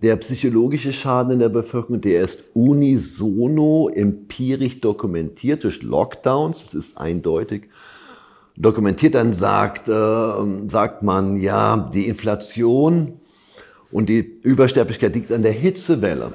Der psychologische Schaden in der Bevölkerung, der ist unisono empirisch dokumentiert durch Lockdowns, das ist eindeutig dokumentiert. Dann sagt, äh, sagt man, ja, die Inflation und die Übersterblichkeit liegt an der Hitzewelle.